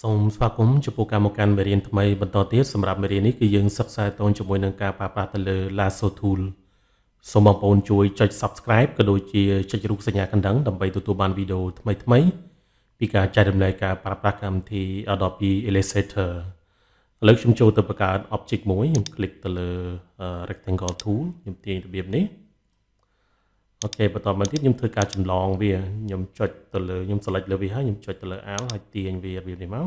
សូមស្វាគមន៍ចំពោះកម្មការមេរៀនថ្មីបន្តទៀតសម្រាប់មេរៀននេះគឺយើងសិក្សាតូនជាមួយនឹងការប៉ះប៉ះទៅលើ Lasso Tool សូមបងប្អូនជួយចុច Subscribe ក៏ដូចជាចុចរូបសញ្ញាកណ្ដឹងដើម្បីទទួលបានវីដេអូថ្មីថ្មីពីការចែករំលែកការប្រើប្រាស់កម្មវិធី Adobe Illustrator ឥឡូវខ្ញុំចូលទៅបង្កើត object មួយខ្ញុំคลิกទៅលើ rectangle tool ខ្ញុំទាញរបៀបនេះអូខេបន្តមកទៀតខ្ញុំធ្វើការចម្លងវាខ្ញុំចុចទៅលើខ្ញុំ select លើវាហើយខ្ញុំចុចទៅលើ out ហើយទាញវារបៀបនេះមក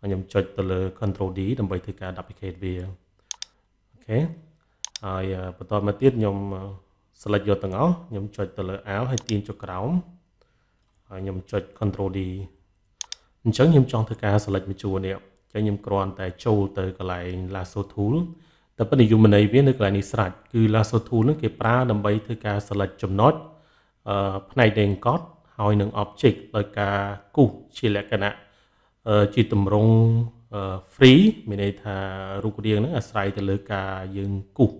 ហើយខ្ញុំចុចទៅលើ control D ដើម្បីធ្វើការ duplicate វាអូខេហើយបន្តមកទៀតខ្ញុំ select យកទាំងអស់ខ្ញុំចុចទៅលើ out ហើយទាញចុចក្រោមហើយខ្ញុំចុច control D អញ្ចឹងខ្ញុំចង់ធ្វើការ select មួយជួរនេះអញ្ចឹងខ្ញុំគ្រាន់តែចូលទៅកន្លែង lasso tool តែប៉ុន្តែយូមន័យវានៅកន្លែងនេះស្រាច់គឺ lasso tool នឹងគេ ប្រើដើម្បីធ្វើការ select ចំណុចអឺផ្នែកដែលកត់ហើយនឹង object ដោយការគូសជាលក្ខណៈជាតម្រង់ free មានន័យថារូបរាងហ្នឹងអាស្រ័យទៅលើការយើងគូស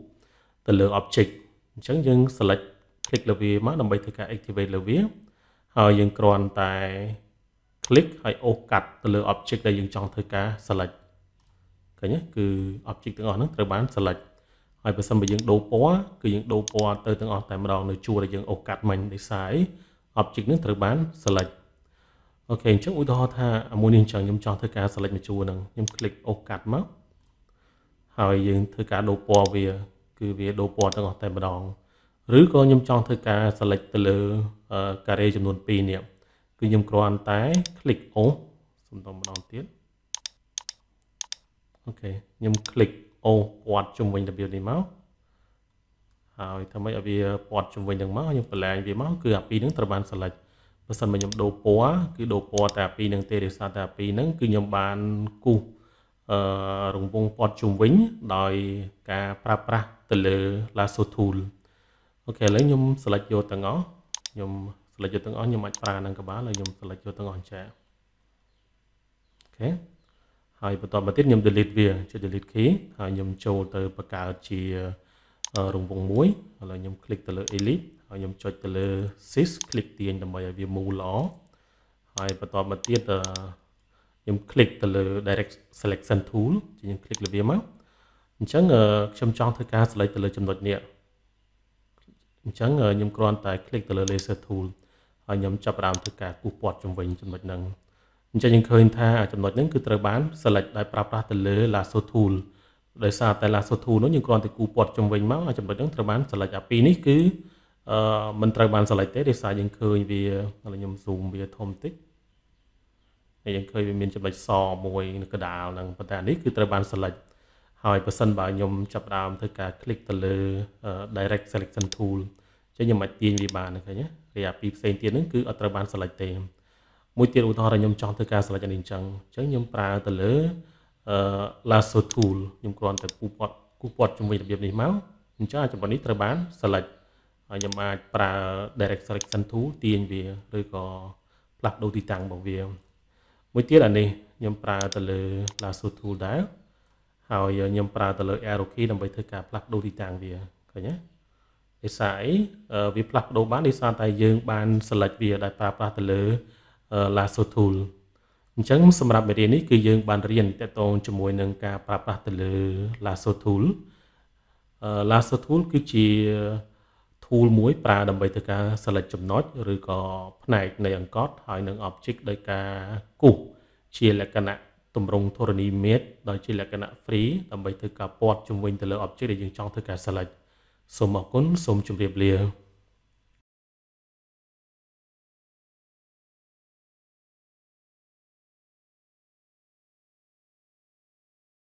ទៅលើ object អញ្ចឹងយើង select click លើវាមកដើម្បីធ្វើការ activate លើវាហើយយើងគ្រាន់តែ click ហើយអូសកាត់ទៅលើ object ដែលយើងចង់ធ្វើការ select ឃើញទេគឺ object ទាំងអស់ហ្នឹងត្រូវបាន select ហើយបើសិនបើយើងដូរពណ៌គឺយើងដូរពណ៌ទៅទាំងអស់តែម្ដងនៅជួរដែលយើងអូសកាត់មិញដោយសារអី object ហ្នឹងត្រូវបាន select អូខេអញ្ចឹងឧទាហរណ៍ថាមួយនេះអញ្ចឹងខ្ញុំចង់ធ្វើការ select មួយជួរហ្នឹងខ្ញុំ click អូសកាត់មកហើយយើងធ្វើការដូរពណ៌វា គឺវាដូរពណ៌ទាំងអស់តែម្ដង ឬក៏ខ្ញុំចង់ធ្វើការ select ទៅលើការ៉េចំនួន2នេះគឺខ្ញុំគ្រាន់តែ click អូសសំដៅម្ដងទៀតអូខេខ្ញុំ click អូពាត់ជំវិញរបៀបនេះមកហើយធ្វើម៉េចឲ្យវាពាត់ជំវិញនឹងមកខ្ញុំបន្លែងវាមកគឺអាពីរនឹងត្រូវបាន select បើសិនមកខ្ញុំដូរពណ៌គឺដូរពណ៌តែអាពីរនឹងទេរិះសាតែអាពីរនឹងគឺខ្ញុំបានគូសអឺរង្វង់ពាត់ជំវិញដោយការប្រើប្រាស់ទៅលើ lasso tool អូខេឥឡូវខ្ញុំ select យកទាំងអស់ខ្ញុំ select យកទាំងអស់ខ្ញុំអាចប្រើនឹងក៏បានហើយខ្ញុំ select យកទាំងអស់ចាអូខេហើយបន្តមកទៀតខ្ញុំ delete វាជា delete key ហើយខ្ញុំចូលទៅបង្កើតជារង្វង់មួយឥឡូវខ្ញុំ click ទៅលើ elite ហើយខ្ញុំចុចទៅលើ sys click ទាញដើម្បីឲ្យវាមូលល្អហើយបន្តមកទៀតខ្ញុំ click ទៅលើ direct selection tool ខ្ញុំ click លើវាមកអញ្ចឹងខ្ញុំចង់ធ្វើការ select ទៅលើចំណុចនេះអញ្ចឹងខ្ញុំគ្រាន់តែ click ទៅលើ laser tool ហើយខ្ញុំចាប់ផ្ដើមធ្វើការគូសព័ទ្ធជុំវិញចំណុចហ្នឹងអញ្ចឹងយើងឃើញថាចំណុចហ្នឹងគឺត្រូវបាន select ដោយប្រើប្រាស់ទៅលើ lasso tool ដោយសារតែ lasso tool នោះយើងគ្រាន់តែគូពាត់ជំវិញមកចំណុចហ្នឹងត្រូវបាន select អាពីរនេះគឺអឺมันត្រូវបាន select ទេដោយសារយើងឃើញវាឥឡូវខ្ញុំ zoom វាធំតិចហើយយើងឃើញវាមានចំណុចសមួយនៅកណ្ដាលហ្នឹងប៉ុន្តែនេះគឺត្រូវបាន select ហើយបើសិនបើខ្ញុំចាប់ដើមធ្វើការ click ទៅលើ direct selection tool អញ្ចឹងខ្ញុំអាចទាញវាបានឃើញទេរីអាពីរផ្សេងទៀតហ្នឹងគឺអត់ត្រូវបាន select ទេមួយទៀតឧទាហរណ៍ខ្ញុំចង់ធ្វើការ select នេះអញ្ចឹងអញ្ចឹងខ្ញុំប្រើទៅលើអឺ lasso tool ខ្ញុំគ្រាន់តែគូពាត់គូពាត់ជាមួយរបៀបនេះមកអញ្ចឹងអាចំពោះនេះត្រូវបាន select ហើយខ្ញុំអាចប្រើ direct selection tool ទាញវាឬក៏ផ្លាស់ប្ដូរទីតាំងរបស់វាមួយទៀតអានេះខ្ញុំប្រើទៅលើ lasso tool ដែរហើយខ្ញុំប្រើទៅលើ arrow key ដើម្បីធ្វើការផ្លាស់ប្ដូរទីតាំងវាឃើញទេដោយសារអីវាផ្លាស់ប្ដូរបានដោយសារតែយើង បាន select វាដែលប្រើប្រាស់ទៅលើ lasso tool អញ្ចឹងសម្រាប់មេរៀននេះគឺយើង បានរៀនតកតងជាមួយនឹងការប្រើប្រាស់ទៅលើ lasso tool lasso tool គឺជា tool មួយប្រើដើម្បីធ្វើការ select ចំណុចឬក៏ផ្នែកនៃអង្កត់ហើយនឹង object ដោយការគូសជាលក្ខណៈទម្រង់ធរណីមេតដោយជាលក្ខណៈ free ដើម្បីធ្វើការពត់ជំវិញទៅលើ object ដែលយើងចង់ធ្វើការ select សូមអរគុណសូមជម្រាបលា